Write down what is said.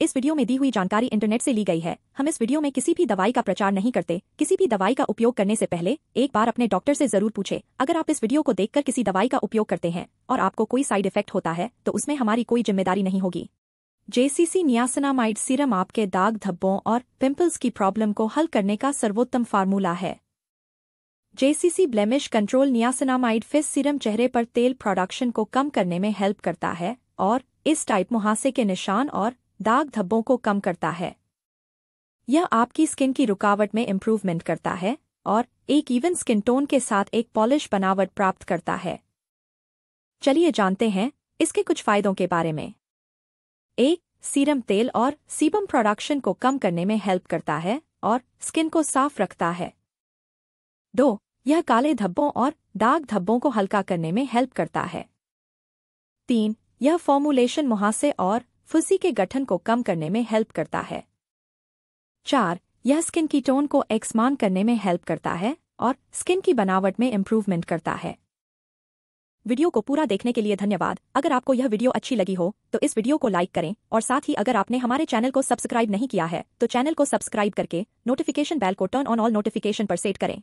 इस वीडियो में दी हुई जानकारी इंटरनेट से ली गई है हम इस वीडियो में किसी भी दवाई का प्रचार नहीं करते किसी भी दवाई का उपयोग करने से पहले एक बार अपने डॉक्टर से जरूर पूछे अगर आप इस वीडियो को देखकर किसी दवाई का उपयोग करते हैं और आपको कोई साइड इफेक्ट होता है तो उसमें हमारी कोई जिम्मेदारी नहीं होगी जेसीसी नियासनामाइड सीरम आपके दाग धब्बों और पिम्पल्स की प्रॉब्लम को हल करने का सर्वोत्तम फार्मूला है JCC blemish control niacinamide face serum चेहरे पर तेल प्रोडक्शन को कम करने में हेल्प करता है और इस टाइप मुहासे के निशान और दाग धब्बों को कम करता है यह आपकी स्किन की रुकावट में इम्प्रूवमेंट करता है और एक इवन स्किन टोन के साथ एक पॉलिश बनावट प्राप्त करता है चलिए जानते हैं इसके कुछ फायदों के बारे में एक सीरम तेल और सीबम प्रोडक्शन को कम करने में हेल्प करता है और स्किन को साफ रखता है दो यह काले धब्बों और दाग धब्बों को हल्का करने में हेल्प करता है तीन यह फॉर्मुलेशन मुहासे और फुसी के गठन को कम करने में हेल्प करता है चार यह स्किन की टोन को एक्समान करने में हेल्प करता है और स्किन की बनावट में इम्प्रूवमेंट करता है वीडियो को पूरा देखने के लिए धन्यवाद अगर आपको यह वीडियो अच्छी लगी हो तो इस वीडियो को लाइक करें और साथ ही अगर आपने हमारे चैनल को सब्सक्राइब नहीं किया है तो चैनल को सब्सक्राइब करके नोटिफिकेशन बेल को टर्न ऑन ऑल नोटिफिकेशन पर सेट करें